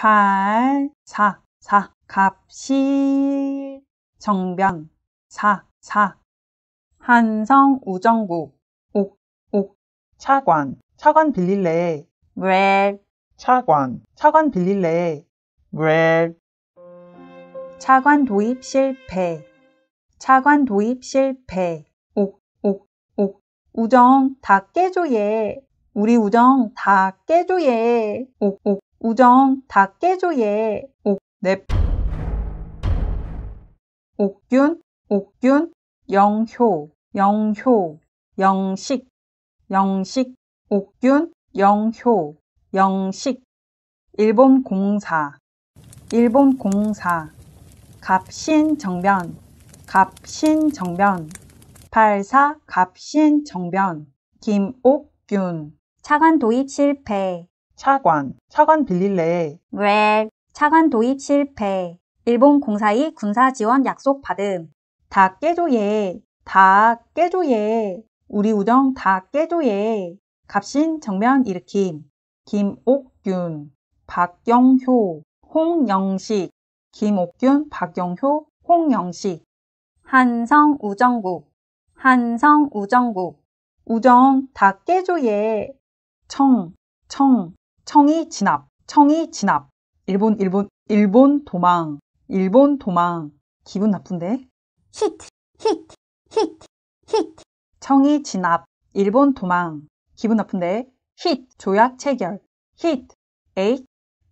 8, 4, 4. 갑시, 정변, 4, 4. 한성, 우정구 옥, 옥. 차관, 차관 빌릴래. 웰. 차관, 차관 빌릴래. 웰. 차관 도입 실패. 차관 도입 실패. 옥, 옥, 옥. 우정 다 깨줘 예 우리 우정 다 깨줘 예 옥, 옥. 우정 다 깨줘예. 옥넵 옥균 옥균 영효 영효 영식 영식 옥균 영효 영식 일본 공사 일본 공사 갑신정변 갑신정변 발사 갑신정변 김옥균 차관 도입 실패 차관, 차관 빌릴래. 왜? 차관 도입 실패. 일본 공사의 군사 지원 약속 받음. 다 깨줘 예다 깨줘 예 우리 우정 다 깨줘 예 갑신 정면 일으킴. 김옥균, 박영효, 홍영식. 김옥균, 박영효, 홍영식. 한성 우정국, 한성 우정국. 우정 다 깨줘 예 청, 청, 청이 진압, 청이 진압. 일본, 일본, 일본 도망, 일본 도망. 기분 나쁜데? 히트, 히트, 히트, 히트. 청이 진압, 일본 도망. 기분 나쁜데? 히트, 조약 체결. 히트, H,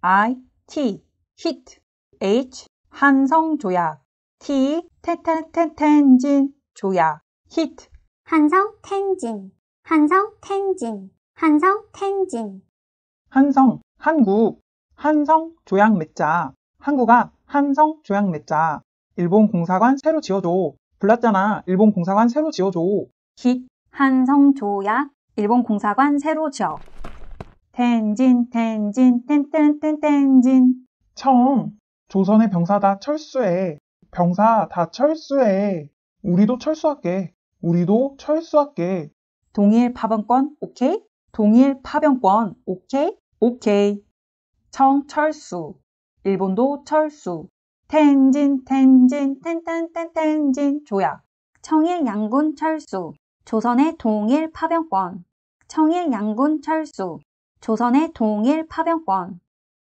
I, T, 히트. H, 한성 조약. T, 텐텐, 텐텐진 조약. 히트. 한성 텐진, 한성 텐진, 한성 텐진. 한성, 한국, 한성 조약 맺자. 한국아, 한성 조약 맺자. 일본 공사관 새로 지어줘. 불났잖아. 일본 공사관 새로 지어줘. 기, 한성 조약, 일본 공사관 새로 지어. 텐진, 텐진, 텐텐텐, 텐진. 청, 조선의 병사 다 철수해. 병사 다 철수해. 우리도 철수할게. 우리도 철수할게. 동일 파병권 오케이? 동일 파병권 오케이? 오케이. 청 철수. 일본도 철수. 텐진 텐진 텐텐텐 텐진 조약. 청일 양군 철수. 조선의 동일 파병권. 청일 양군 철수. 조선의 동일 파병권.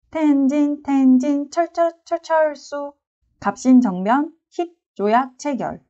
텐진 텐진 철철철철수. 갑신정변 힙 조약 체결.